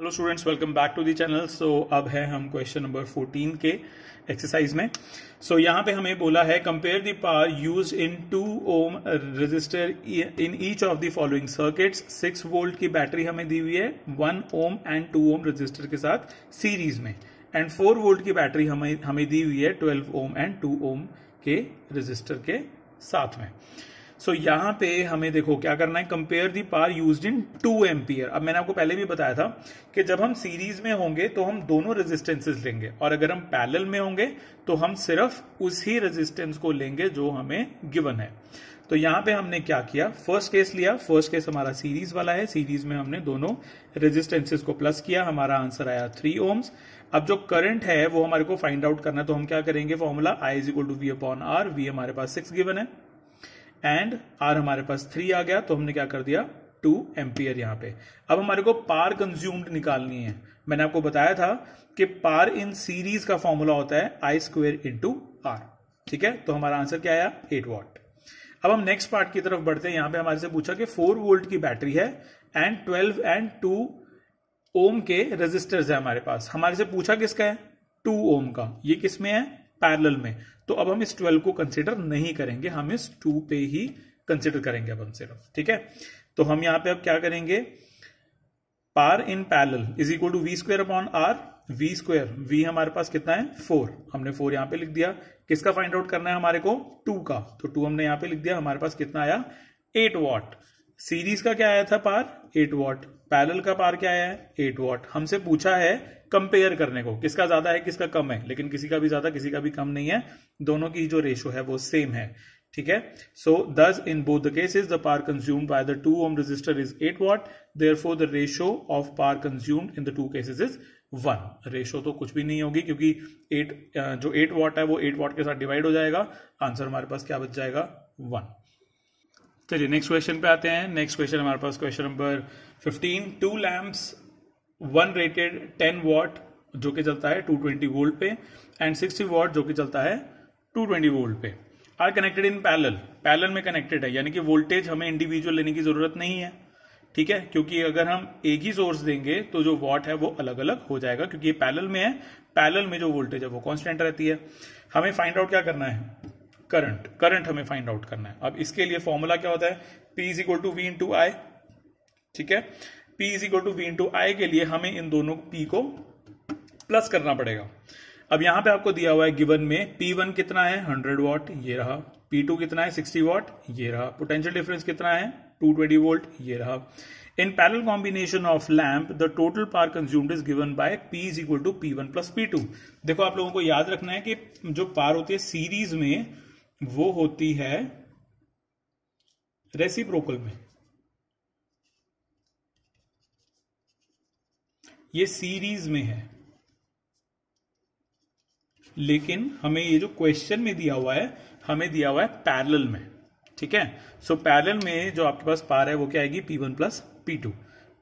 hello students welcome back to the channel so अब है हम क्वेश्चन नंबर 14 के एक्सरसाइज में सो so, यहां पे हमें बोला है compare the power used in two ohm resistor in each of the following circuits six volt की बैटरी हमें दी हुई है one ohm and two ohm resistor के साथ सीरीज में एंड फोर वोल्ट की बैटरी हमें हमें दी हुई है twelve ohm and two ohm के रजिस्टर के साथ में सो so, यहाँ पे हमें देखो क्या करना है compare the power used in two ampere अब मैंने आपको पहले भी बताया था कि जब हम सीरीज में होंगे तो हम दोनों रेजिस्टेंसेस लेंगे और अगर हम पैरेलल में होंगे तो हम सिर्फ उसी रेजिस्टेंस को लेंगे जो हमें गिवन है तो यहाँ पे हमने क्या किया फर्स्ट केस लिया फर्स्ट केस हमारा सीरीज वाला है सीरीज में हमने दोनों रेजिस्टेंसेस को प्लस किया हमारा आंसर आया थ्री ओम्स अब जो करंट है वो हमारे को फाइंड आउट करना तो हम क्या करेंगे formula I is equal to V upon R V हमारे पास सिक्स गिवन है एंड आर हमारे पास थ्री आ गया तो हमने क्या कर दिया टू एम्पियर यहां पे अब हमारे को पार कंज्यूम्ड निकालनी है मैंने आपको बताया था कि पार इन सीरीज का फॉर्मूला होता है आई स्क्वेयर इंटू आर ठीक है तो हमारा आंसर क्या आया एट वॉट अब हम नेक्स्ट पार्ट की तरफ बढ़ते हैं यहां पे हमारे से पूछा कि फोर वोल्ट की बैटरी है and twelve and two ohm के रजिस्टर्स है हमारे पास हमारे से पूछा किसका है टू ओम का ये किसमें है पैरल में तो अब हम इस ट्वेल्व को कंसिडर नहीं करेंगे हम इस टू पे ही कंसिडर करेंगे अब हम सिर्फ ठीक है तो हम यहां पे अब क्या करेंगे power in parallel is equal to V square upon R V square V हमारे पास कितना है फोर हमने फोर यहां पे लिख दिया किसका फाइंड आउट करना है हमारे को टू का तो टू हमने यहां पे लिख दिया हमारे पास कितना आया एट वॉट सीरीज का क्या आया था पार एट वॉट पैरल का पार क्या आया है एट वॉट हमसे पूछा है कंपेयर करने को किसका ज्यादा है किसका कम है लेकिन किसी का भी ज्यादा किसी का भी कम नहीं है दोनों की जो रेशो है वो सेम है ठीक है so this in both the cases the power consumed by the two ohm resistor is eight watt therefore the ratio of power consumed in the two cases is one ratio तो कुछ भी नहीं होगी क्योंकि eight uh, जो eight watt है वो at what के साथ डिवाइड हो जाएगा आंसर हमारे पास क्या बच जाएगा वन चलिए नेक्स्ट क्वेश्चन पे आते हैं नेक्स्ट क्वेश्चन हमारे पास question number fifteen two lamps one rated ten watt जो कि चलता है टू ट्वेंटी वोल्ट पे एंड सिक्सटी वॉट जो कि चलता है ट्वेंटी वोल्ट पे are connected in parallel parallel में कनेक्टेड है यानी कि वोल्टेज हमें इंडिविजुअल लेने की जरूरत नहीं है ठीक है क्योंकि अगर हम एक ही सोर्स देंगे तो जो वॉट है वो अलग अलग हो जाएगा क्योंकि ये पैरेलल में है पैरेलल में जो वोल्टेज है वो कांस्टेंट रहती है हमें फाइंड आउट क्या करना है करंट करंट हमें फाइंड आउट करना है अब इसके लिए फॉर्मूला क्या होता है P is equal to V into I ठीक है P is equal to V into I के लिए हमें इन दोनों P को प्लस करना पड़ेगा अब यहां पे आपको दिया हुआ है गिवन में P1 कितना है 100 वॉट ये रहा P2 कितना है 60 वॉट ये रहा पोटेंशियल डिफरेंस कितना है 220 वोल्ट ये रहा in parallel combination of lamp the total power consumed is given by P is equal to P one plus P two देखो आप लोगों को याद रखना है कि जो पार होती है सीरीज में वो होती है रेसिप्रोकल में ये सीरीज में है लेकिन हमें ये जो क्वेश्चन में दिया हुआ है हमें दिया हुआ है पैरेलल में ठीक है सो so, पैरेलल में जो आपके पास पार है वो क्या आएगी P one plus P two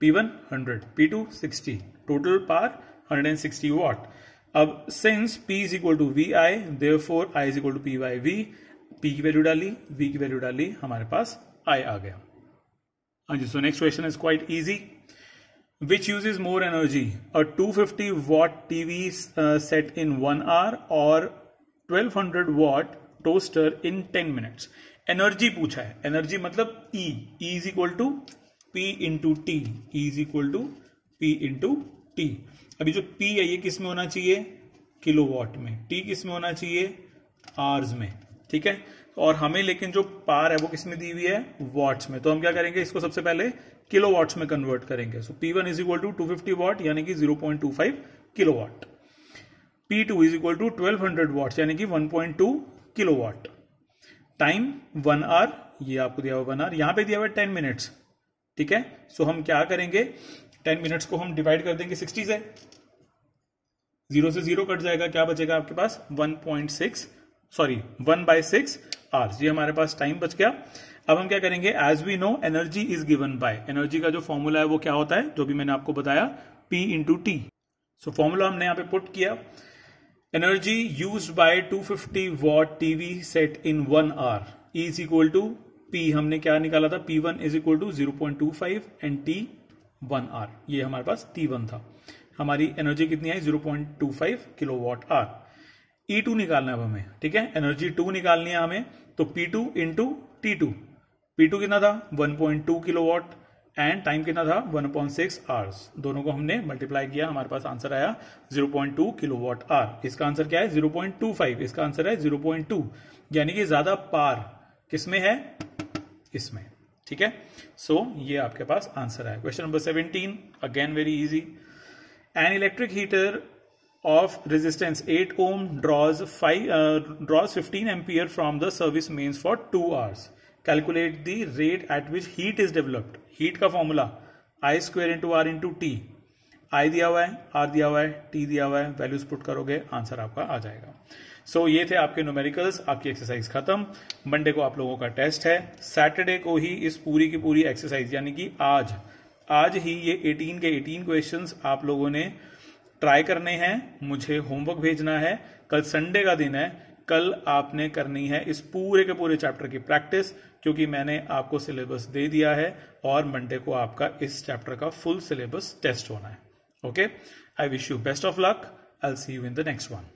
P one hundred P two sixty total power hundred and sixty watt अब since P is equal to V I therefore I is equal to P by V P की value डाली वी की value डाली हमारे पास I आ गया हाँ जी so next question is quite easy which uses more energy two fifty watt TV set in one our और twelve hundred watt toaster in ten minute energy पूछा है एनर्जी मतलब E E is equal to P into T E is equal to P into T अभी जो P है ये किस में होना चाहिए किलो वॉट में टी किस में होना चाहिए आर्स में ठीक है और हमें लेकिन जो पार है वो किसमें दी हुई है वॉट्स में तो हम क्या करेंगे इसको सबसे पहले किलो वॉट्स में कन्वर्ट करेंगे so P one is equal to two fifty watt यानी कि zero point two five kilowatt P two is equal to twelve hundred watt यानी कि one point two kilowatt time one hour ये आपको दिया हुआ one hour यहां पे दिया हुआ टेन मिनट्स ठीक है सो हम क्या करेंगे टेन मिनट्स को हम डिवाइड कर देंगे सिक्सटी से जीरो से जीरो कट जाएगा क्या बचेगा आपके पास one point six sorry one by six hours ये हमारे पास टाइम बच गया अब हम क्या करेंगे as we know energy is given by energy का जो फॉर्मूला है वो क्या होता है जो भी मैंने आपको बताया P into T so formula हमने यहाँ पे पुट किया energy used by 250 fifty watt TV set in one hour is equal to P हमने क्या निकाला था P one is equal to zero point two five and T one hour ये हमारे पास टी वन था हमारी एनर्जी कितनी आई zero point two five kilowatt hour E2 two निकालना है अब हमें ठीक है एनर्जी टू निकालनी है हमें तो P two into T two P two कितना था one point two kilowatt and time कितना था 1.6 पॉइंट सिक्स आवर्स दोनों को हमने मल्टीप्लाई किया हमारे पास आंसर आया zero point two kilowatt hour इसका आंसर क्या है जीरो पॉइंट टू फाइव इसका आंसर है जीरो पॉइंट टू यानी कि ज्यादा पार किसमें है इसमें ठीक है सो so, ये आपके पास आंसर है question number seventeen again very easy an electric heater of resistance 8 ohm draws 5 uh, draws 15 ampere from the service mains for 2 hours calculate the rate at which heat is developed heat ka formula i square into r into t i diya hua hai r diya hua hai t diya hua hai values put karoge answer aapka aa jayega so so, ये थे आपके numericals आपकी exercise खत्म Monday को आप लोगों का test है सैटरडे को ही इस पूरी की पूरी एक्सरसाइज यानी कि आज आज ही ये 18 के 18 क्वेश्चंस आप लोगों ने ट्राई करने हैं मुझे होमवर्क भेजना है कल संडे का दिन है कल आपने करनी है इस पूरे के पूरे चैप्टर की प्रैक्टिस क्योंकि मैंने आपको सिलेबस दे दिया है और मंडे को आपका इस चैप्टर का फुल सिलेबस टेस्ट होना है okay I wish you best of luck I see you in the next one